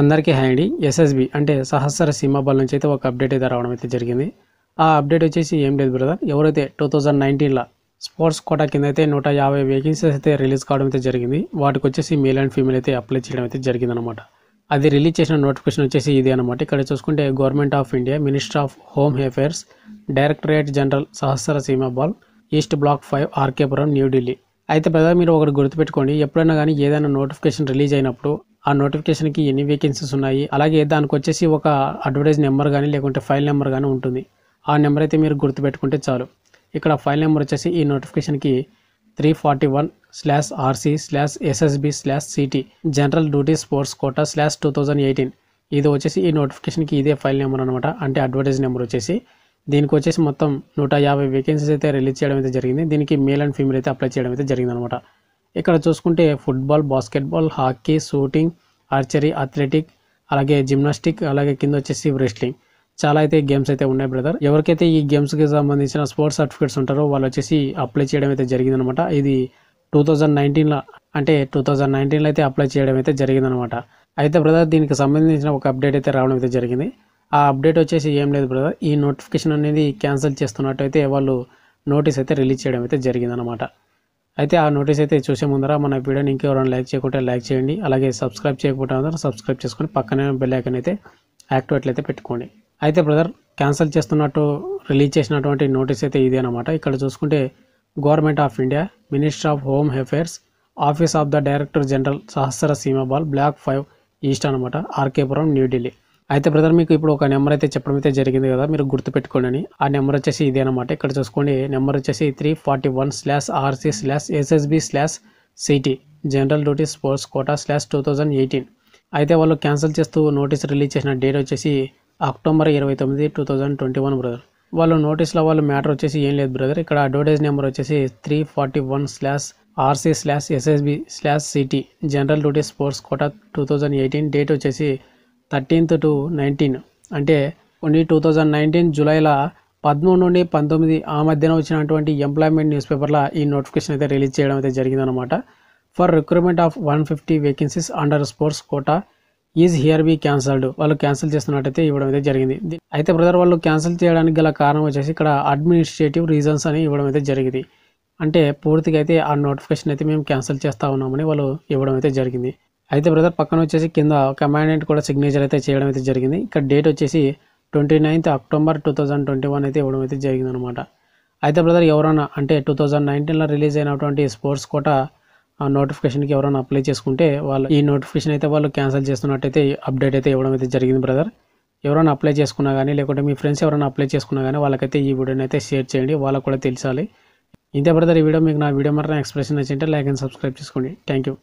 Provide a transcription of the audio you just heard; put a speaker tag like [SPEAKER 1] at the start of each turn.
[SPEAKER 1] అందరికీ హాయ్ అండి ఎస్ఎస్బి అంటే సహస్ర సీమా బల్ నుంచి అయితే ఒక అప్డేట్ అయితే రావడం అయితే జరిగింది ఆ అప్డేట్ వచ్చేసి ఏం లేదు బ్రదర్ ఎవరైతే టూ థౌజండ్ నైన్టీన్లో స్పోర్ట్స్ కోటా కింద అయితే నూట యాభై వేకెన్సీస్ అయితే రిలీజ్ కావడం అయితే జరిగింది వాటికి వచ్చేసి మేల్ అండ్ ఫీమేల్ అయితే అప్లై చేయడం అయితే జరిగిందనమాట అది రిలీజ్ చేసిన నోటిఫికేషన్ వచ్చేసి ఇది అనమాట ఇక్కడ చూసుకుంటే government of India minister of home affairs directorate general Sashastra Seema Bal east block five RK Puram New Delhi అయితే బ్రదర్ మీరు ఒకటి గుర్తుపెట్టుకోండి ఎప్పుడైనా కానీ ఏదైనా నోటిఫికేషన్ రిలీజ్ అయినప్పుడు ఆ నోటిఫికేషన్కి ఎన్ని వేకెన్సీస్ ఉన్నాయి అలాగే దానికి వచ్చేసి ఒక అడ్వర్టైజ్ నెంబర్ కానీ లేకుంటే ఫైల్ నెంబర్ కానీ ఉంటుంది ఆ నెంబర్ అయితే మీరు గుర్తుపెట్టుకుంటే చాలు ఇక్కడ ఫైల్ నెంబర్ వచ్చేసి ఈ నోటిఫికేషన్కి three forty one slash RC slash SSB slash CT general duty sports quota slash two thousand eighteen ఇది వచ్చేసి ఈ నోటిఫికేషన్కి ఇదే ఫైల్ నెంబర్ అనమాట అంటే అడ్వర్టైజ్ నెంబర్ వచ్చేసి దీనికి వచ్చేసి మొత్తం నూట యాభై వేకెన్సీస్ అయితే రిలీజ్ చేయడం అయితే జరిగింది దీనికి మేల్ అండ్ ఫీమేల్ అయితే అప్లై చేయడం అయితే జరిగింది అనమాట ఇక్కడ చూసుకుంటే football basketball hockey shooting archery athletic అలాగే జిమ్నాస్టిక్ అలాగే కింద వచ్చేసి రెస్లింగ్ చాలా అయితే గేమ్స్ అయితే ఉన్నాయి బ్రదర్ ఎవరికైతే ఈ గేమ్స్కి సంబంధించిన స్పోర్ట్స్ సర్టిఫికేట్స్ ఉంటారో వాళ్ళు వచ్చేసి అప్లై చేయడం అయితే జరిగిందనమాట ఇది టూ థౌజండ్ నైన్టీన్లో అంటే టూ థౌజండ్ నైన్టీన్లో అయితే అప్లై చేయడం అయితే జరిగిందనమాట అయితే బ్రదర్ దీనికి సంబంధించిన ఒక అప్డేట్ అయితే రావడం అయితే జరిగింది ఆ అప్డేట్ వచ్చేసి ఏం లేదు బ్రదర్ ఈ నోటిఫికేషన్ అనేది క్యాన్సిల్ చేస్తున్నట్టు అయితే వాళ్ళు నోటీస్ అయితే రిలీజ్ చేయడం అయితే జరిగిందనమాట అయితే ఆ నోటీస్ అయితే చూసే ముందర మన వీడియోని ఇంకెవరైనా లైక్ చేయకుంటే లైక్ చేయండి అలాగే సబ్స్క్రైబ్ చేయకుంటే అందరూ సబ్స్క్రైబ్ చేసుకొని పక్కనే బెల్ ఐకన్ అయితే యాక్టివేట్లు అయితే పెట్టుకోండి అయితే బ్రదర్ క్యాన్సిల్ చేస్తున్నట్టు రిలీజ్ చేసినటువంటి నోటీస్ అయితే ఇదే అనమాట ఇక్కడ చూసుకుంటే government of India minister of home affairs office of the director general Sashastra Seema Bal block five east అనమాట ఆర్కేపురం న్యూఢిల్లీ అయితే బ్రదర్ మీకు ఇప్పుడు ఒక నెంబర్ అయితే చెప్పడం అయితే జరిగింది కదా మీరు గుర్తుపెట్టుకోండి అని ఆ నెంబర్ వచ్చేసి ఇదే అనమాట ఇక్కడ చూసుకోండి నెంబర్ వచ్చేసి three forty one slash RC slash SSB slash CT general duty sports quota slash two thousand eighteen అయితే వాళ్ళు క్యాన్సిల్ చేస్తూ నోటీస్ రిలీజ్ చేసిన డేట్ వచ్చేసి అక్టోబర్ ఇరవై తొమ్మిది two thousand twenty one brother వాళ్ళు నోటీస్లో వాళ్ళు మ్యాటర్ వచ్చేసి ఏం లేదు బ్రదర్ ఇక్కడ అడ్వర్టైజ్ నెంబర్ వచ్చేసి three forty one slash RC slash SSB slash CT general duty sports quota two thousand eighteen date వచ్చేసి థర్టీన్త్ టు నైన్టీన్ అంటే ఓన్లీ టూ థౌజండ్ నైన్టీన్ జూలైలో పదమూడు నుండి పంతొమ్మిది ఆ మధ్యన వచ్చినటువంటి ఎంప్లాయ్మెంట్ న్యూస్ పేపర్లో ఈ నోటిఫికేషన్ అయితే రిలీజ్ చేయడం అయితే జరిగిందనమాట for recruitment of one fifty vacancies under sports quota is hereby cancelled వాళ్ళు క్యాన్సిల్ చేస్తున్నట్టయితే ఇవ్వడం అయితే జరిగింది అయితే బ్రదర్ వాళ్ళు క్యాన్సిల్ చేయడానికి గల కారణం వచ్చేసి ఇక్కడ అడ్మినిస్ట్రేటివ్ రీజన్స్ అని ఇవ్వడం అయితే జరిగింది అంటే పూర్తిగా అయితే ఆ నోటిఫికేషన్ అయితే మేము క్యాన్సిల్ చేస్తూ ఉన్నామని వాళ్ళు ఇవ్వడం అయితే జరిగింది అయితే బ్రదర్ పక్కన వచ్చేసి కింద కమాండెంట్ కూడా సిగ్నేచర్ అయితే చేయడం అయితే జరిగింది ఇక్కడ డేట్ వచ్చేసి twenty ninth October two thousand twenty one అయితే ఇవ్వడం అయితే జరిగిందనమాట అయితే బ్రదర్ ఎవరైనా అంటే టూ థౌజండ్ నైన్టీన్లో రిలీజ్ అయినటువంటి స్పోర్ట్స్ కూడా ఆ నోటిఫికేషన్కి ఎవరైనా అప్లై చేసుకుంటే వాళ్ళు ఈ నోటిఫికేషన్ అయితే వాళ్ళు క్యాన్సిల్ చేస్తున్నట్టయితే అప్డేట్ అయితే ఇవ్వడం అయితే జరిగింది బ్రదర్ ఎవరైనా అప్లై చేసుకున్నా కానీ లేకుంటే మీ ఫ్రెండ్స్ ఎవరైనా అప్లై చేసుకున్నా కానీ వాళ్ళకైతే ఈ వీడియోని అయితే షేర్ చేయండి వాళ్ళకు కూడా తెలిసాలి ఇంతే బ్రదర్ ఈ వీడియో మీకు నా వీడియో మాత్రం ఎక్స్ప్రెషన్ నచ్చింటే లైక్ అండ్ సబ్స్క్రైబ్ చేసుకోండి థ్యాంక్ యూ